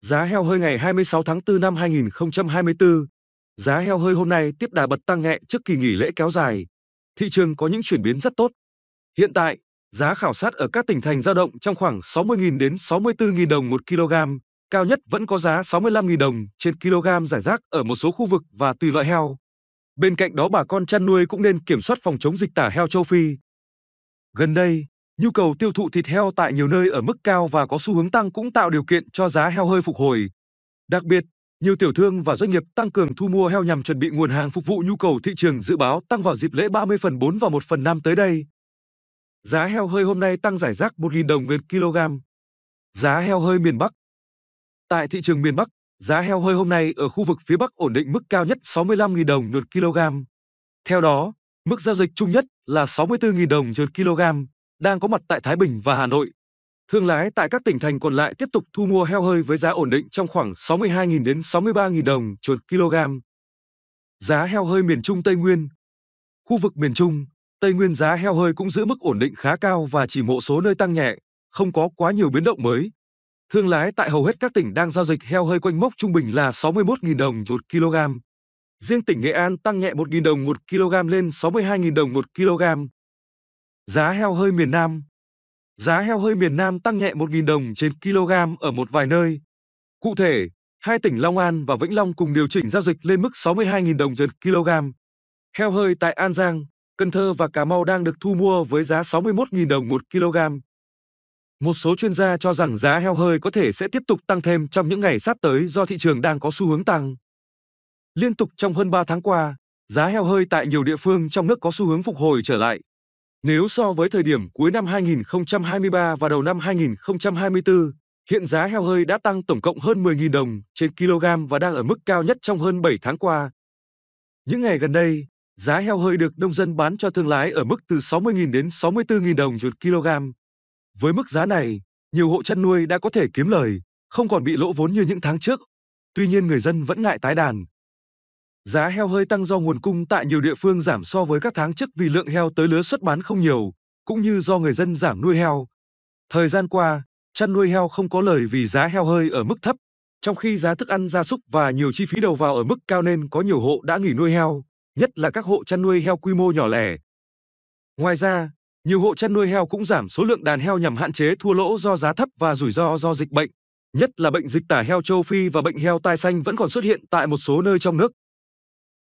Giá heo hơi ngày 26 tháng 4 năm 2024. Giá heo hơi hôm nay tiếp đà bật tăng nhẹ trước kỳ nghỉ lễ kéo dài. Thị trường có những chuyển biến rất tốt. Hiện tại, giá khảo sát ở các tỉnh thành dao động trong khoảng 60.000 đến 64.000 đồng một kg, cao nhất vẫn có giá 65.000 đồng trên kg giải rác ở một số khu vực và tùy loại heo. Bên cạnh đó bà con chăn nuôi cũng nên kiểm soát phòng chống dịch tả heo châu Phi. Gần đây, Nhu cầu tiêu thụ thịt heo tại nhiều nơi ở mức cao và có xu hướng tăng cũng tạo điều kiện cho giá heo hơi phục hồi. Đặc biệt, nhiều tiểu thương và doanh nghiệp tăng cường thu mua heo nhằm chuẩn bị nguồn hàng phục vụ nhu cầu thị trường dự báo tăng vào dịp lễ 30 phần 4 và 1 phần 5 tới đây. Giá heo hơi hôm nay tăng giải rác 1.000 đồng một kg. Giá heo hơi miền Bắc Tại thị trường miền Bắc, giá heo hơi hôm nay ở khu vực phía Bắc ổn định mức cao nhất 65.000 đồng một kg. Theo đó, mức giao dịch chung nhất là 64.000 đồng một kg đang có mặt tại Thái Bình và Hà Nội. Thương lái tại các tỉnh thành còn lại tiếp tục thu mua heo hơi với giá ổn định trong khoảng 62.000 đến 63.000 đồng trên kg. Giá heo hơi miền Trung Tây Nguyên Khu vực miền Trung, Tây Nguyên giá heo hơi cũng giữ mức ổn định khá cao và chỉ một số nơi tăng nhẹ, không có quá nhiều biến động mới. Thương lái tại hầu hết các tỉnh đang giao dịch heo hơi quanh mốc trung bình là 61.000 đồng một kg. Riêng tỉnh Nghệ An tăng nhẹ 1.000 đồng 1 kg lên 62.000 đồng 1 kg. Giá heo hơi miền Nam Giá heo hơi miền Nam tăng nhẹ 1.000 đồng trên kg ở một vài nơi. Cụ thể, hai tỉnh Long An và Vĩnh Long cùng điều chỉnh giao dịch lên mức 62.000 đồng trên kg. Heo hơi tại An Giang, Cần Thơ và Cà Mau đang được thu mua với giá 61.000 đồng một kg. Một số chuyên gia cho rằng giá heo hơi có thể sẽ tiếp tục tăng thêm trong những ngày sắp tới do thị trường đang có xu hướng tăng. Liên tục trong hơn 3 tháng qua, giá heo hơi tại nhiều địa phương trong nước có xu hướng phục hồi trở lại. Nếu so với thời điểm cuối năm 2023 và đầu năm 2024, hiện giá heo hơi đã tăng tổng cộng hơn 10.000 đồng trên kg và đang ở mức cao nhất trong hơn 7 tháng qua. Những ngày gần đây, giá heo hơi được nông dân bán cho thương lái ở mức từ 60.000 đến 64.000 đồng một kg. Với mức giá này, nhiều hộ chăn nuôi đã có thể kiếm lời, không còn bị lỗ vốn như những tháng trước. Tuy nhiên người dân vẫn ngại tái đàn, Giá heo hơi tăng do nguồn cung tại nhiều địa phương giảm so với các tháng trước vì lượng heo tới lứa xuất bán không nhiều, cũng như do người dân giảm nuôi heo. Thời gian qua, chăn nuôi heo không có lời vì giá heo hơi ở mức thấp, trong khi giá thức ăn gia súc và nhiều chi phí đầu vào ở mức cao nên có nhiều hộ đã nghỉ nuôi heo, nhất là các hộ chăn nuôi heo quy mô nhỏ lẻ. Ngoài ra, nhiều hộ chăn nuôi heo cũng giảm số lượng đàn heo nhằm hạn chế thua lỗ do giá thấp và rủi ro do dịch bệnh, nhất là bệnh dịch tả heo châu Phi và bệnh heo tai xanh vẫn còn xuất hiện tại một số nơi trong nước.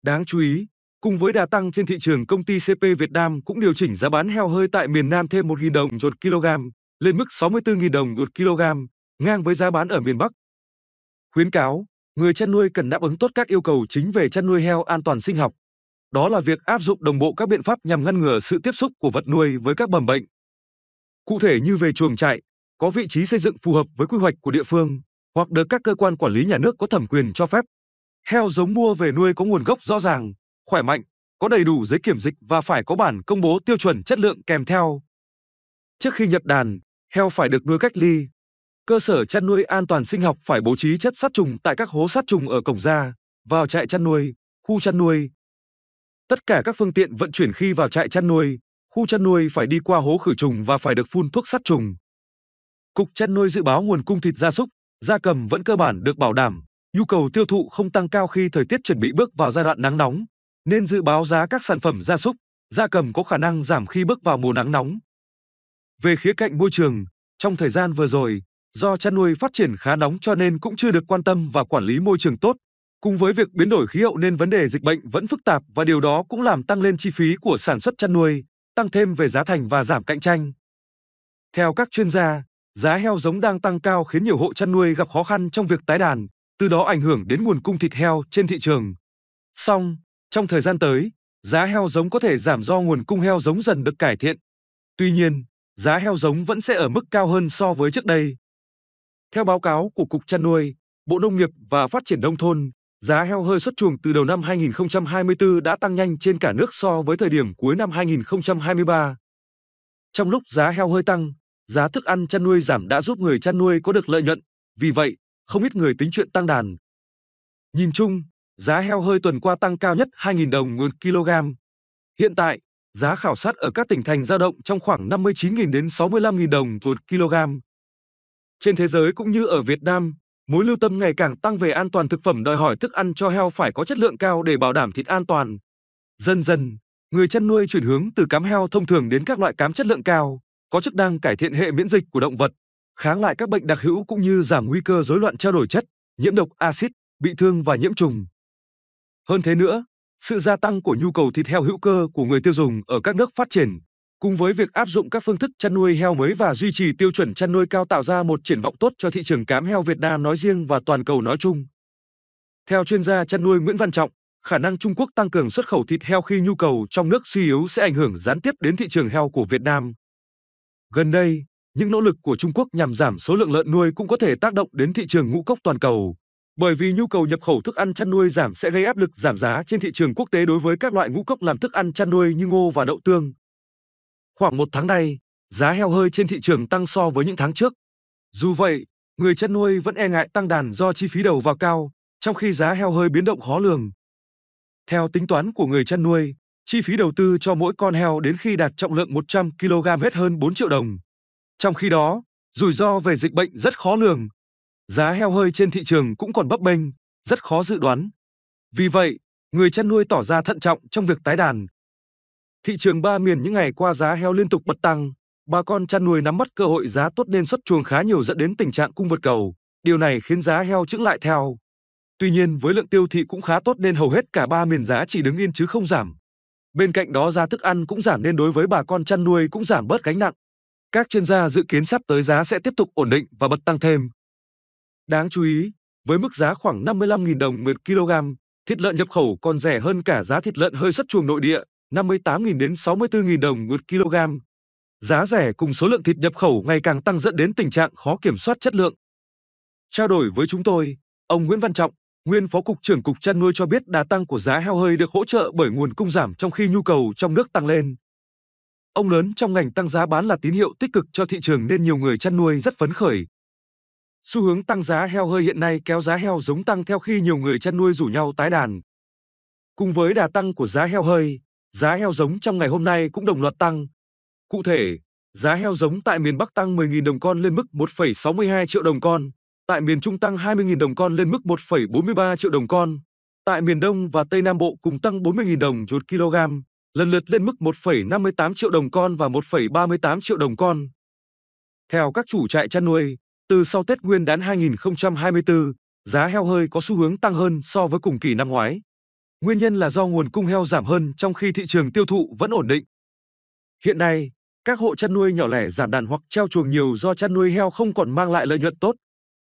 Đáng chú ý, cùng với đà tăng trên thị trường công ty CP Việt Nam cũng điều chỉnh giá bán heo hơi tại miền Nam thêm 1.000 đồng một kg, lên mức 64.000 đồng một kg, ngang với giá bán ở miền Bắc. Khuyến cáo, người chăn nuôi cần đáp ứng tốt các yêu cầu chính về chăn nuôi heo an toàn sinh học. Đó là việc áp dụng đồng bộ các biện pháp nhằm ngăn ngừa sự tiếp xúc của vật nuôi với các mầm bệnh. Cụ thể như về chuồng trại, có vị trí xây dựng phù hợp với quy hoạch của địa phương hoặc được các cơ quan quản lý nhà nước có thẩm quyền cho phép. Heo giống mua về nuôi có nguồn gốc rõ ràng, khỏe mạnh, có đầy đủ giấy kiểm dịch và phải có bản công bố tiêu chuẩn chất lượng kèm theo. Trước khi nhập đàn, heo phải được nuôi cách ly. Cơ sở chăn nuôi an toàn sinh học phải bố trí chất sát trùng tại các hố sát trùng ở cổng ra, vào trại chăn nuôi, khu chăn nuôi. Tất cả các phương tiện vận chuyển khi vào trại chăn nuôi, khu chăn nuôi phải đi qua hố khử trùng và phải được phun thuốc sát trùng. Cục chăn nuôi dự báo nguồn cung thịt gia súc, gia cầm vẫn cơ bản được bảo đảm. Nhu cầu tiêu thụ không tăng cao khi thời tiết chuẩn bị bước vào giai đoạn nắng nóng, nên dự báo giá các sản phẩm gia súc, gia cầm có khả năng giảm khi bước vào mùa nắng nóng. Về khía cạnh môi trường, trong thời gian vừa rồi, do chăn nuôi phát triển khá nóng cho nên cũng chưa được quan tâm và quản lý môi trường tốt. Cùng với việc biến đổi khí hậu nên vấn đề dịch bệnh vẫn phức tạp và điều đó cũng làm tăng lên chi phí của sản xuất chăn nuôi, tăng thêm về giá thành và giảm cạnh tranh. Theo các chuyên gia, giá heo giống đang tăng cao khiến nhiều hộ chăn nuôi gặp khó khăn trong việc tái đàn, từ đó ảnh hưởng đến nguồn cung thịt heo trên thị trường. Song, trong thời gian tới, giá heo giống có thể giảm do nguồn cung heo giống dần được cải thiện. Tuy nhiên, giá heo giống vẫn sẽ ở mức cao hơn so với trước đây. Theo báo cáo của Cục Chăn nuôi, Bộ Nông nghiệp và Phát triển Nông thôn, giá heo hơi xuất chuồng từ đầu năm 2024 đã tăng nhanh trên cả nước so với thời điểm cuối năm 2023. Trong lúc giá heo hơi tăng, giá thức ăn chăn nuôi giảm đã giúp người chăn nuôi có được lợi nhuận. Vì vậy, không ít người tính chuyện tăng đàn. Nhìn chung, giá heo hơi tuần qua tăng cao nhất 2.000 đồng một kg. Hiện tại, giá khảo sát ở các tỉnh thành dao động trong khoảng 59.000 đến 65.000 đồng một kg. Trên thế giới cũng như ở Việt Nam, mối lưu tâm ngày càng tăng về an toàn thực phẩm đòi hỏi thức ăn cho heo phải có chất lượng cao để bảo đảm thịt an toàn. Dần dần, người chăn nuôi chuyển hướng từ cám heo thông thường đến các loại cám chất lượng cao, có chức năng cải thiện hệ miễn dịch của động vật kháng lại các bệnh đặc hữu cũng như giảm nguy cơ rối loạn trao đổi chất, nhiễm độc axit, bị thương và nhiễm trùng. Hơn thế nữa, sự gia tăng của nhu cầu thịt heo hữu cơ của người tiêu dùng ở các nước phát triển, cùng với việc áp dụng các phương thức chăn nuôi heo mới và duy trì tiêu chuẩn chăn nuôi cao tạo ra một triển vọng tốt cho thị trường cám heo Việt Nam nói riêng và toàn cầu nói chung. Theo chuyên gia chăn nuôi Nguyễn Văn Trọng, khả năng Trung Quốc tăng cường xuất khẩu thịt heo khi nhu cầu trong nước suy yếu sẽ ảnh hưởng gián tiếp đến thị trường heo của Việt Nam. Gần đây, những nỗ lực của Trung Quốc nhằm giảm số lượng lợn nuôi cũng có thể tác động đến thị trường ngũ cốc toàn cầu, bởi vì nhu cầu nhập khẩu thức ăn chăn nuôi giảm sẽ gây áp lực giảm giá trên thị trường quốc tế đối với các loại ngũ cốc làm thức ăn chăn nuôi như ngô và đậu tương. Khoảng một tháng nay, giá heo hơi trên thị trường tăng so với những tháng trước. Dù vậy, người chăn nuôi vẫn e ngại tăng đàn do chi phí đầu vào cao, trong khi giá heo hơi biến động khó lường. Theo tính toán của người chăn nuôi, chi phí đầu tư cho mỗi con heo đến khi đạt trọng lượng 100 kg hết hơn 4 triệu đồng. Trong khi đó, rủi ro về dịch bệnh rất khó lường. Giá heo hơi trên thị trường cũng còn bấp bênh, rất khó dự đoán. Vì vậy, người chăn nuôi tỏ ra thận trọng trong việc tái đàn. Thị trường ba miền những ngày qua giá heo liên tục bật tăng, bà con chăn nuôi nắm bắt cơ hội giá tốt nên xuất chuồng khá nhiều dẫn đến tình trạng cung vượt cầu. Điều này khiến giá heo chững lại theo. Tuy nhiên, với lượng tiêu thị cũng khá tốt nên hầu hết cả ba miền giá chỉ đứng yên chứ không giảm. Bên cạnh đó giá thức ăn cũng giảm nên đối với bà con chăn nuôi cũng giảm bớt gánh nặng. Các chuyên gia dự kiến sắp tới giá sẽ tiếp tục ổn định và bật tăng thêm. Đáng chú ý, với mức giá khoảng 55.000 đồng 1 kg, thịt lợn nhập khẩu còn rẻ hơn cả giá thịt lợn hơi xuất chuồng nội địa 58.000 đến 64.000 đồng 1 kg. Giá rẻ cùng số lượng thịt nhập khẩu ngày càng tăng dẫn đến tình trạng khó kiểm soát chất lượng. Trao đổi với chúng tôi, ông Nguyễn Văn Trọng, nguyên Phó cục trưởng Cục chăn nuôi cho biết đà tăng của giá heo hơi được hỗ trợ bởi nguồn cung giảm trong khi nhu cầu trong nước tăng lên. Ông lớn trong ngành tăng giá bán là tín hiệu tích cực cho thị trường nên nhiều người chăn nuôi rất phấn khởi. Xu hướng tăng giá heo hơi hiện nay kéo giá heo giống tăng theo khi nhiều người chăn nuôi rủ nhau tái đàn. Cùng với đà tăng của giá heo hơi, giá heo giống trong ngày hôm nay cũng đồng loạt tăng. Cụ thể, giá heo giống tại miền Bắc tăng 10.000 đồng con lên mức 1,62 triệu đồng con, tại miền Trung tăng 20.000 đồng con lên mức 1,43 triệu đồng con, tại miền Đông và Tây Nam Bộ cùng tăng 40.000 đồng một kg lần lượt lên mức 1,58 triệu đồng con và 1,38 triệu đồng con. Theo các chủ trại chăn nuôi, từ sau Tết Nguyên đán 2024, giá heo hơi có xu hướng tăng hơn so với cùng kỳ năm ngoái. Nguyên nhân là do nguồn cung heo giảm hơn trong khi thị trường tiêu thụ vẫn ổn định. Hiện nay, các hộ chăn nuôi nhỏ lẻ giảm đàn hoặc treo chuồng nhiều do chăn nuôi heo không còn mang lại lợi nhuận tốt.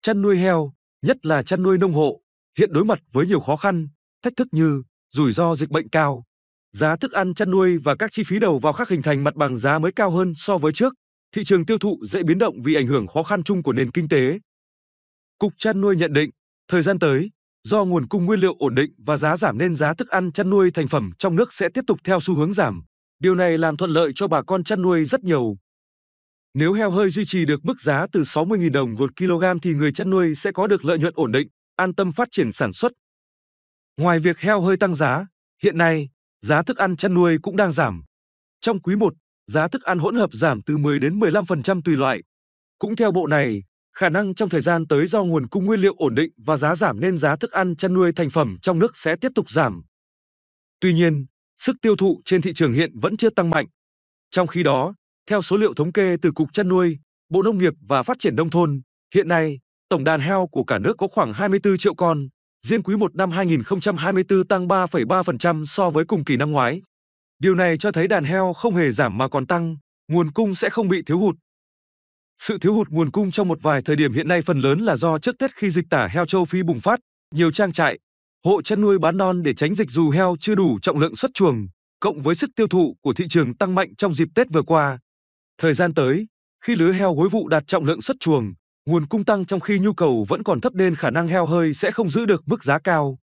Chăn nuôi heo, nhất là chăn nuôi nông hộ, hiện đối mặt với nhiều khó khăn, thách thức như rủi ro dịch bệnh cao, giá thức ăn chăn nuôi và các chi phí đầu vào khác hình thành mặt bằng giá mới cao hơn so với trước, thị trường tiêu thụ dễ biến động vì ảnh hưởng khó khăn chung của nền kinh tế. Cục chăn nuôi nhận định, thời gian tới, do nguồn cung nguyên liệu ổn định và giá giảm nên giá thức ăn chăn nuôi thành phẩm trong nước sẽ tiếp tục theo xu hướng giảm. Điều này làm thuận lợi cho bà con chăn nuôi rất nhiều. Nếu heo hơi duy trì được mức giá từ 60.000 đồng một kg thì người chăn nuôi sẽ có được lợi nhuận ổn định, an tâm phát triển sản xuất. Ngoài việc heo hơi tăng giá, hiện nay giá thức ăn chăn nuôi cũng đang giảm. Trong quý 1, giá thức ăn hỗn hợp giảm từ 10 đến 15% tùy loại. Cũng theo bộ này, khả năng trong thời gian tới do nguồn cung nguyên liệu ổn định và giá giảm nên giá thức ăn chăn nuôi thành phẩm trong nước sẽ tiếp tục giảm. Tuy nhiên, sức tiêu thụ trên thị trường hiện vẫn chưa tăng mạnh. Trong khi đó, theo số liệu thống kê từ Cục Chăn nuôi, Bộ Nông nghiệp và Phát triển Nông thôn, hiện nay, tổng đàn heo của cả nước có khoảng 24 triệu con, Riêng quý 1 năm 2024 tăng 3,3% so với cùng kỳ năm ngoái. Điều này cho thấy đàn heo không hề giảm mà còn tăng, nguồn cung sẽ không bị thiếu hụt. Sự thiếu hụt nguồn cung trong một vài thời điểm hiện nay phần lớn là do trước Tết khi dịch tả heo châu Phi bùng phát, nhiều trang trại, hộ chăn nuôi bán non để tránh dịch dù heo chưa đủ trọng lượng xuất chuồng, cộng với sức tiêu thụ của thị trường tăng mạnh trong dịp Tết vừa qua. Thời gian tới, khi lứa heo hối vụ đạt trọng lượng xuất chuồng, nguồn cung tăng trong khi nhu cầu vẫn còn thấp nên khả năng heo hơi sẽ không giữ được mức giá cao.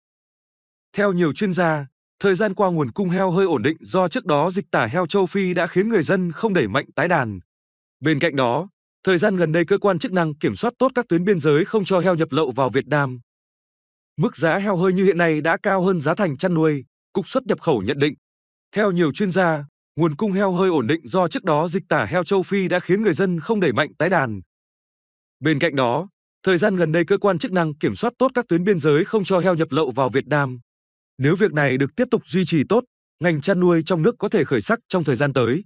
Theo nhiều chuyên gia, thời gian qua nguồn cung heo hơi ổn định do trước đó dịch tả heo châu Phi đã khiến người dân không đẩy mạnh tái đàn. Bên cạnh đó, thời gian gần đây cơ quan chức năng kiểm soát tốt các tuyến biên giới không cho heo nhập lậu vào Việt Nam. Mức giá heo hơi như hiện nay đã cao hơn giá thành chăn nuôi, Cục xuất nhập khẩu nhận định. Theo nhiều chuyên gia, nguồn cung heo hơi ổn định do trước đó dịch tả heo châu Phi đã khiến người dân không đẩy mạnh tái đàn. Bên cạnh đó, thời gian gần đây cơ quan chức năng kiểm soát tốt các tuyến biên giới không cho heo nhập lậu vào Việt Nam. Nếu việc này được tiếp tục duy trì tốt, ngành chăn nuôi trong nước có thể khởi sắc trong thời gian tới.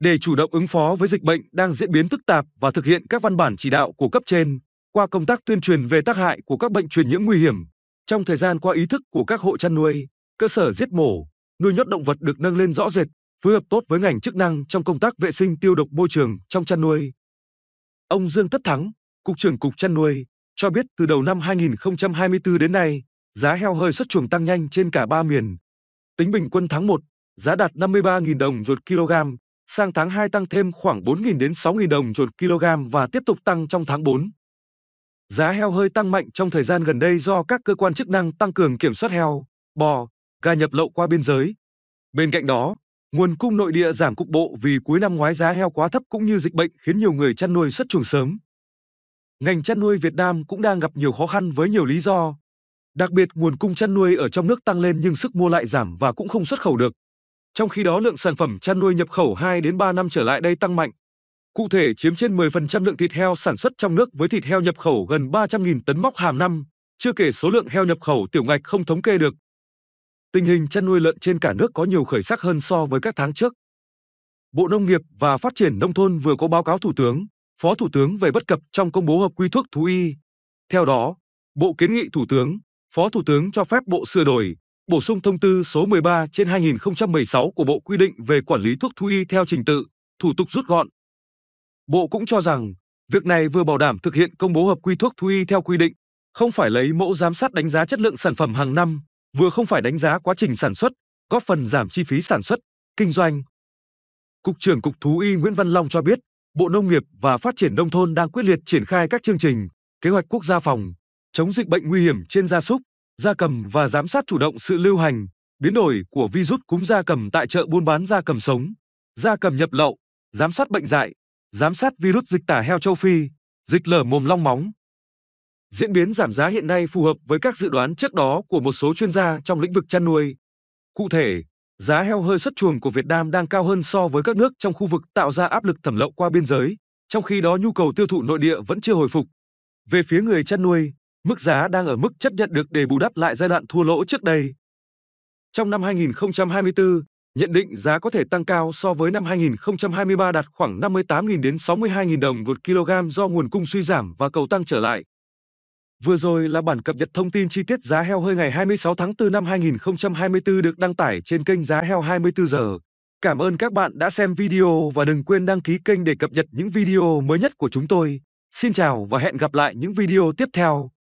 Để chủ động ứng phó với dịch bệnh đang diễn biến phức tạp và thực hiện các văn bản chỉ đạo của cấp trên, qua công tác tuyên truyền về tác hại của các bệnh truyền nhiễm nguy hiểm, trong thời gian qua ý thức của các hộ chăn nuôi, cơ sở giết mổ, nuôi nhốt động vật được nâng lên rõ rệt, phối hợp tốt với ngành chức năng trong công tác vệ sinh tiêu độc môi trường trong chăn nuôi. Ông Dương Tất Thắng, Cục trưởng Cục chăn nuôi, cho biết từ đầu năm 2024 đến nay, giá heo hơi xuất chuồng tăng nhanh trên cả ba miền. Tính bình quân tháng 1, giá đạt 53.000 đồng ruột kg, sang tháng 2 tăng thêm khoảng 4.000 đến 6.000 đồng ruột kg và tiếp tục tăng trong tháng 4. Giá heo hơi tăng mạnh trong thời gian gần đây do các cơ quan chức năng tăng cường kiểm soát heo, bò, gà nhập lậu qua biên giới. Bên cạnh đó, Nguồn cung nội địa giảm cục bộ vì cuối năm ngoái giá heo quá thấp cũng như dịch bệnh khiến nhiều người chăn nuôi xuất chuồng sớm. Ngành chăn nuôi Việt Nam cũng đang gặp nhiều khó khăn với nhiều lý do. Đặc biệt nguồn cung chăn nuôi ở trong nước tăng lên nhưng sức mua lại giảm và cũng không xuất khẩu được. Trong khi đó lượng sản phẩm chăn nuôi nhập khẩu 2 đến 3 năm trở lại đây tăng mạnh. Cụ thể chiếm trên 10% lượng thịt heo sản xuất trong nước với thịt heo nhập khẩu gần 300.000 tấn móc hàng năm, chưa kể số lượng heo nhập khẩu tiểu ngạch không thống kê được tình hình chăn nuôi lợn trên cả nước có nhiều khởi sắc hơn so với các tháng trước. Bộ Nông nghiệp và Phát triển Nông thôn vừa có báo cáo Thủ tướng, Phó Thủ tướng về bất cập trong công bố hợp quy thuốc thú y. Theo đó, Bộ kiến nghị Thủ tướng, Phó Thủ tướng cho phép Bộ sửa đổi, bổ sung thông tư số 13 trên 2016 của Bộ quy định về quản lý thuốc thú y theo trình tự, thủ tục rút gọn. Bộ cũng cho rằng, việc này vừa bảo đảm thực hiện công bố hợp quy thuốc thú y theo quy định, không phải lấy mẫu giám sát đánh giá chất lượng sản phẩm hàng năm, vừa không phải đánh giá quá trình sản xuất, góp phần giảm chi phí sản xuất, kinh doanh. Cục trưởng Cục Thú y Nguyễn Văn Long cho biết, Bộ Nông nghiệp và Phát triển Nông thôn đang quyết liệt triển khai các chương trình, kế hoạch quốc gia phòng, chống dịch bệnh nguy hiểm trên gia súc, gia cầm và giám sát chủ động sự lưu hành, biến đổi của virus cúm gia cầm tại chợ buôn bán gia cầm sống, gia cầm nhập lậu, giám sát bệnh dại, giám sát virus dịch tả heo châu Phi, dịch lở mồm long móng. Diễn biến giảm giá hiện nay phù hợp với các dự đoán trước đó của một số chuyên gia trong lĩnh vực chăn nuôi. Cụ thể, giá heo hơi xuất chuồng của Việt Nam đang cao hơn so với các nước trong khu vực tạo ra áp lực thẩm lậu qua biên giới, trong khi đó nhu cầu tiêu thụ nội địa vẫn chưa hồi phục. Về phía người chăn nuôi, mức giá đang ở mức chấp nhận được để bù đắp lại giai đoạn thua lỗ trước đây. Trong năm 2024, nhận định giá có thể tăng cao so với năm 2023 đạt khoảng 58.000 đến 62.000 đồng một kg do nguồn cung suy giảm và cầu tăng trở lại. Vừa rồi là bản cập nhật thông tin chi tiết giá heo hơi ngày 26 tháng 4 năm 2024 được đăng tải trên kênh Giá Heo 24 giờ. Cảm ơn các bạn đã xem video và đừng quên đăng ký kênh để cập nhật những video mới nhất của chúng tôi. Xin chào và hẹn gặp lại những video tiếp theo.